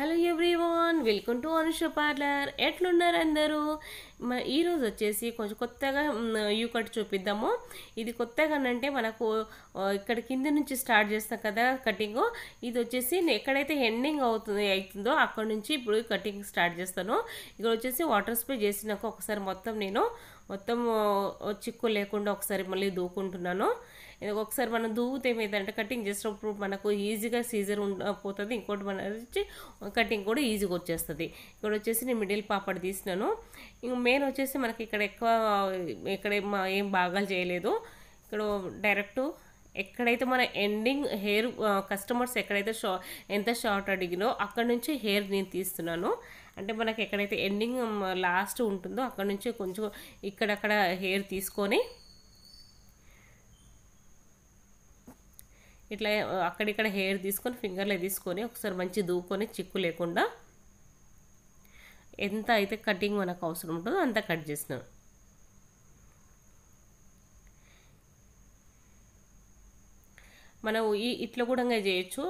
hello everyone welcome to Anusha parlour ఎట్లున్నారు అందరూ ఈరోజు వచ్చేసి కొంచెం కొత్తగా యూ కట్ చూపిద్దాము ఇది కొత్తగానంటే మనకు ఇక్కడ కింద నుంచి స్టార్ట్ చేస్తాం కదా కటింగ్ ఇది వచ్చేసి ఎక్కడైతే ఎండింగ్ అవుతుంది అవుతుందో అక్కడ నుంచి ఇప్పుడు కటింగ్ స్టార్ట్ చేస్తాను ఇక్కడ వచ్చేసి వాటర్ స్ప్రే చేసినాక ఒకసారి మొత్తం నేను మొత్తం చిక్కు లేకుండా ఒకసారి మళ్ళీ దూకుంటున్నాను ఒకసారి మనం దూవుతే ఏమైందంటే కటింగ్ చేసినప్పుడు మనకు ఈజీగా సీజర్ పోతుంది ఇంకోటి మన వచ్చి కటింగ్ కూడా ఈజీగా వచ్చేస్తుంది ఇక్కడ వచ్చేసి నేను మిడిల్ పాపడ్ తీసినాను ఇంక మెయిన్ వచ్చేసి మనకి ఇక్కడ ఎక్కువ ఇక్కడ ఏం బాగా చేయలేదు ఇక్కడ డైరెక్ట్ ఎక్కడైతే మన ఎండింగ్ హెయిర్ కస్టమర్స్ ఎక్కడైతే షా ఎంత షార్ట్ అడిగినో అక్కడ నుంచి హెయిర్ నేను తీస్తున్నాను అంటే మనకి ఎక్కడైతే ఎండింగ్ లాస్ట్ ఉంటుందో అక్కడ నుంచి కొంచెం ఇక్కడక్కడ హెయిర్ తీసుకొని ఇట్లా అక్కడిక్కడ హెయిర్ తీసుకొని ఫింగర్లో తీసుకొని ఒకసారి మంచి దూకొని చిక్కు లేకుండా ఎంత అయితే కటింగ్ మనకు అవసరం ఉంటుందో అంత కట్ చేసినాం మనం ఈ ఇట్లా కూడా చేయొచ్చు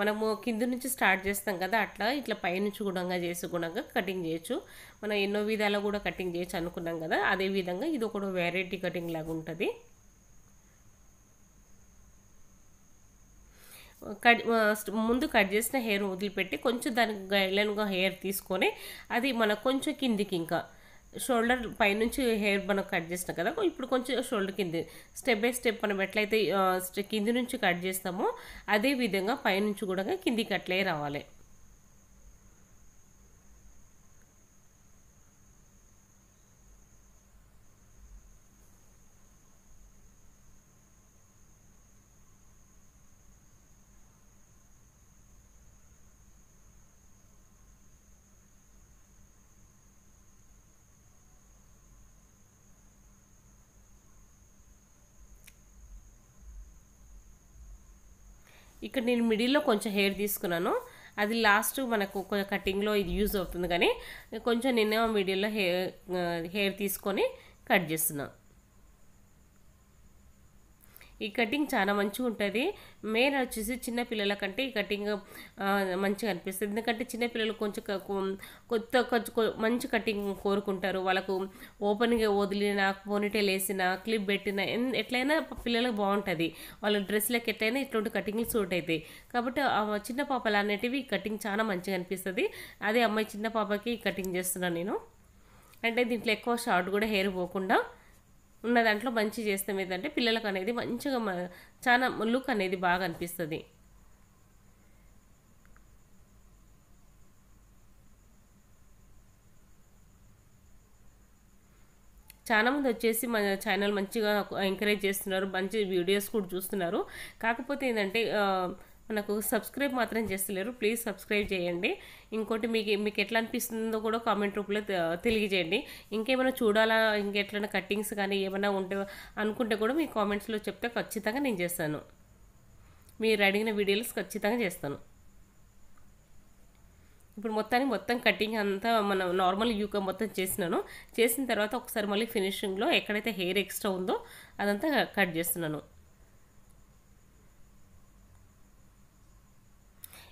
మనము కింద నుంచి స్టార్ట్ చేస్తాం కదా అట్లా ఇట్లా పైనుంచి కూడా చేసి కూడా కటింగ్ చేయొచ్చు మనం ఎన్నో విధాలు కూడా కటింగ్ చేయొచ్చు అనుకున్నాం కదా అదేవిధంగా ఇది ఒక వెరైటీ కటింగ్ లాగా ఉంటుంది కట్ ముందు కట్ చేసిన హెయిర్ వదిలిపెట్టి కొంచెం దానికి గైడ్లైన్గా హెయిర్ తీసుకొని అది మన కొంచెం కిందికి ఇంకా షోల్డర్ పైనుంచి హెయిర్ మనం కట్ చేసినాం కదా ఇప్పుడు కొంచెం షోల్డర్ కింది స్టెప్ బై స్టెప్ మనం ఎట్లయితే కింది నుంచి కట్ చేస్తామో అదే విధంగా పైనుంచి కూడా కిందికి అట్లే రావాలి ఇక్కడ నేను మిడిల్లో కొంచెం హెయిర్ తీసుకున్నాను అది లాస్ట్ మనకు కొంచెం కటింగ్లో ఇది యూజ్ అవుతుంది కానీ కొంచెం నిన్న మిడిల్లో హెయిర్ హెయిర్ తీసుకొని కట్ చేస్తున్నాను ఈ కటింగ్ చాలా మంచిగా ఉంటుంది మెయిన్ వచ్చేసి చిన్నపిల్లల కంటే ఈ కటింగ్ మంచిగా అనిపిస్తుంది ఎందుకంటే చిన్నపిల్లలు కొంచెం కొత్త కొంచెం మంచి కటింగ్ కోరుకుంటారు వాళ్ళకు ఓపెన్గా వదిలిన పోనీటైల్ వేసిన క్లిప్ పెట్టిన ఎట్లయినా పిల్లలకు బాగుంటుంది వాళ్ళ డ్రెస్లకు ఎట్లయినా ఇటువంటి కటింగ్లు సూట్ అవుతాయి కాబట్టి చిన్న పాపలు అనేటివి కటింగ్ చాలా మంచిగా అనిపిస్తుంది అదే అమ్మాయి చిన్న పాపకి కటింగ్ చేస్తున్నాను నేను అంటే దీంట్లో ఎక్కువ షార్ట్ కూడా హెయిర్ పోకుండా ఉన్న దాంట్లో మంచి చేస్తాం ఏంటంటే పిల్లలకు అనేది మంచిగా చాలా లుక్ అనేది బాగా అనిపిస్తుంది చాలా మంది వచ్చేసి మన ఛానల్ మంచిగా ఎంకరేజ్ చేస్తున్నారు మంచి వీడియోస్ కూడా చూస్తున్నారు కాకపోతే ఏంటంటే మనకు సబ్స్క్రైబ్ మాత్రం చేస్తలేరు ప్లీజ్ సబ్స్క్రైబ్ చేయండి ఇంకోటి మీకు మీకు ఎట్లా అనిపిస్తుందో కూడా కామెంట్ రూపంలో తెలియజేయండి ఇంకేమైనా చూడాలా ఇంకెట్లైనా కట్టింగ్స్ కానీ ఏమైనా ఉంటే అనుకుంటే కూడా మీ కామెంట్స్లో చెప్తే ఖచ్చితంగా నేను చేస్తాను మీరు అడిగిన వీడియోస్ ఖచ్చితంగా చేస్తాను ఇప్పుడు మొత్తాన్ని మొత్తం కటింగ్ అంతా మనం నార్మల్ యూక మొత్తం చేసినాను చేసిన తర్వాత ఒకసారి మళ్ళీ ఫినిషింగ్లో ఎక్కడైతే హెయిర్ ఎక్స్ట్రా ఉందో అదంతా కట్ చేస్తున్నాను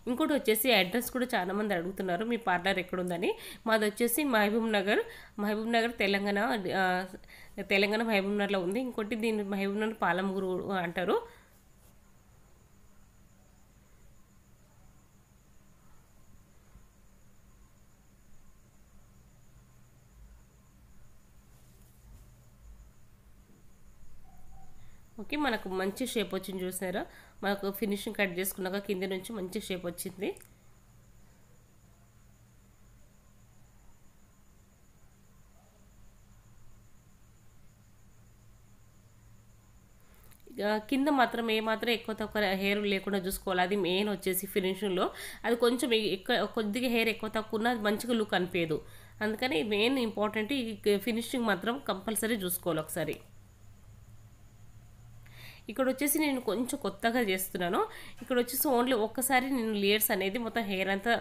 ఇంకోటి వచ్చేసి అడ్రస్ కూడా చాలామంది అడుగుతున్నారు మీ పార్లర్ ఎక్కడుందని మాది వచ్చేసి మహబూబ్ నగర్ మహబూబ్ నగర్ తెలంగాణ తెలంగాణ మహబూబ్ నగర్లో ఉంది ఇంకోటి దీన్ని మహబూబ్ నగర్ పాలమూరు అంటారు ఓకే మనకు మంచి షేప్ వచ్చింది చూసారా మనకు ఫినిషింగ్ కట్ చేసుకున్నాక కింద నుంచి మంచి షేప్ వచ్చింది కింద మాత్రం ఏమాత్రం ఎక్కువ తక్కువ హెయిర్ లేకుండా చూసుకోవాలి అది మెయిన్ వచ్చేసి ఫినిషింగ్లో అది కొంచెం ఎక్కువ కొద్దిగా హెయిర్ ఎక్కువ తక్కువ ఉన్నా మంచిగా లుక్ అనిపించదు అందుకని మెయిన్ ఇంపార్టెంట్ ఈ ఫినిషింగ్ మాత్రం కంపల్సరీ చూసుకోవాలి ఒకసారి ఇక్కడ వచ్చేసి నేను కొంచెం కొత్తగా చేస్తున్నాను ఇక్కడ వచ్చేసి ఓన్లీ ఒక్కసారి నేను లేయర్స్ అనేది మొత్తం హెయిర్ అంతా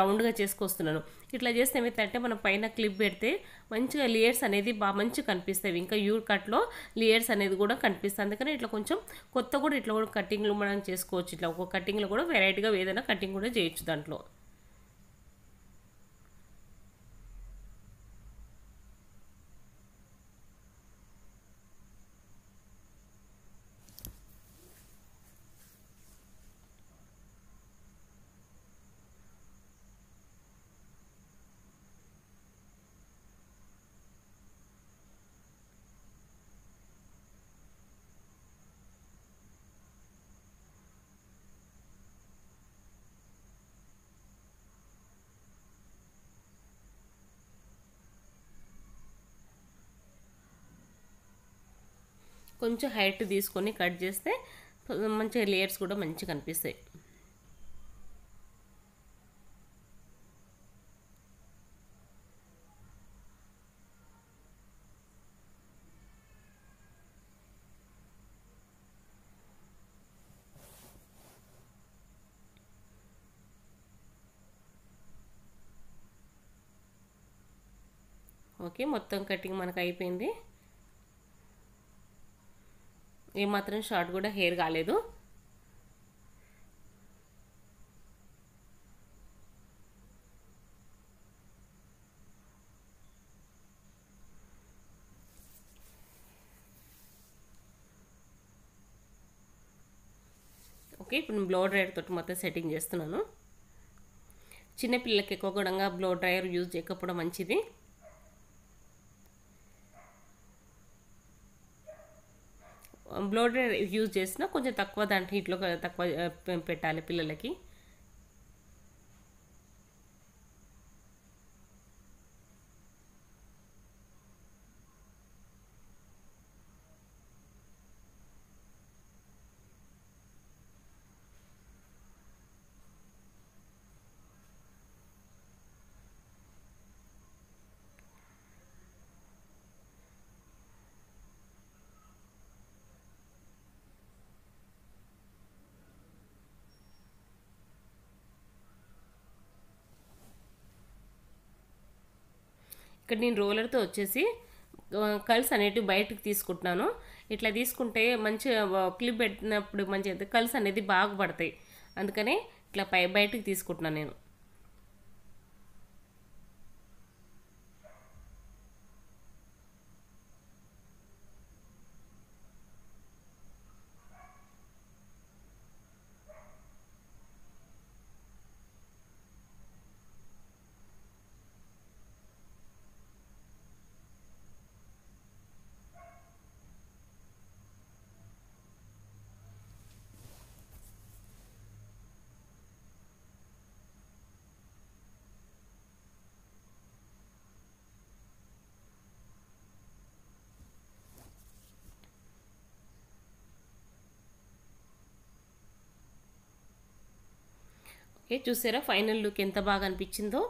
రౌండ్గా చేసుకొస్తున్నాను ఇట్లా చేస్తే ఏమైతే మనం పైన క్లిప్ పెడితే మంచిగా లేయర్స్ అనేది బాగా మంచిగా కనిపిస్తాయి ఇంకా యూర్ కట్లో లేయర్స్ అనేది కూడా కనిపిస్తుంది అందుకని ఇట్లా కొంచెం కొత్త కూడా ఇట్లా కూడా కటింగ్లు మనం చేసుకోవచ్చు ఇట్లా ఒక కటింగ్లో కూడా వెరైటీగా ఏదైనా కటింగ్ కూడా చేయొచ్చు దాంట్లో కొంచెం హైట్ తీసుకొని కట్ చేస్తే మంచిగా లేయర్స్ కూడా మంచిగా కనిపిస్తాయి ఓకే మొత్తం కటింగ్ మనకు అయిపోయింది ఏమాత్రం షార్ట్ కూడా హెయిర్ కాలేదు ఓకే ఇప్పుడు నేను బ్లో డ్రైయర్ తోటి మొత్తం సెట్టింగ్ చేస్తున్నాను చిన్నపిల్లలకి ఎక్కువ కూడా బ్లో డ్రైయర్ యూజ్ చేయకపోవడం మంచిది బ్లో యూజ్ చేసినా కొంచెం తక్కువ దాంట్లో హీట్లో తక్కువ పెట్టాలి పిల్లలకి ఇక్కడ నేను రోలర్తో వచ్చేసి కల్స్ అనేటివి బయటకు తీసుకుంటున్నాను ఇట్లా తీసుకుంటే మంచి క్లిప్ పెట్టినప్పుడు మంచి కల్స్ అనేది బాగుపడతాయి అందుకని ఇట్లా పై బయటకు తీసుకుంటున్నాను నేను ఓకే చూసారా ఫైనల్ లుక్ ఎంత బాగా అనిపించిందో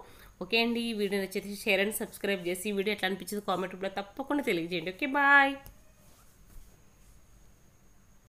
ఓకే అండి ఈ వీడియో నచ్చితే షేర్ అండ్ సబ్స్క్రైబ్ చేసి ఈ వీడియో ఎట్లా అనిపించిందో కామెంట్ రూపంలో తప్పకుండా తెలియజేయండి ఓకే బాయ్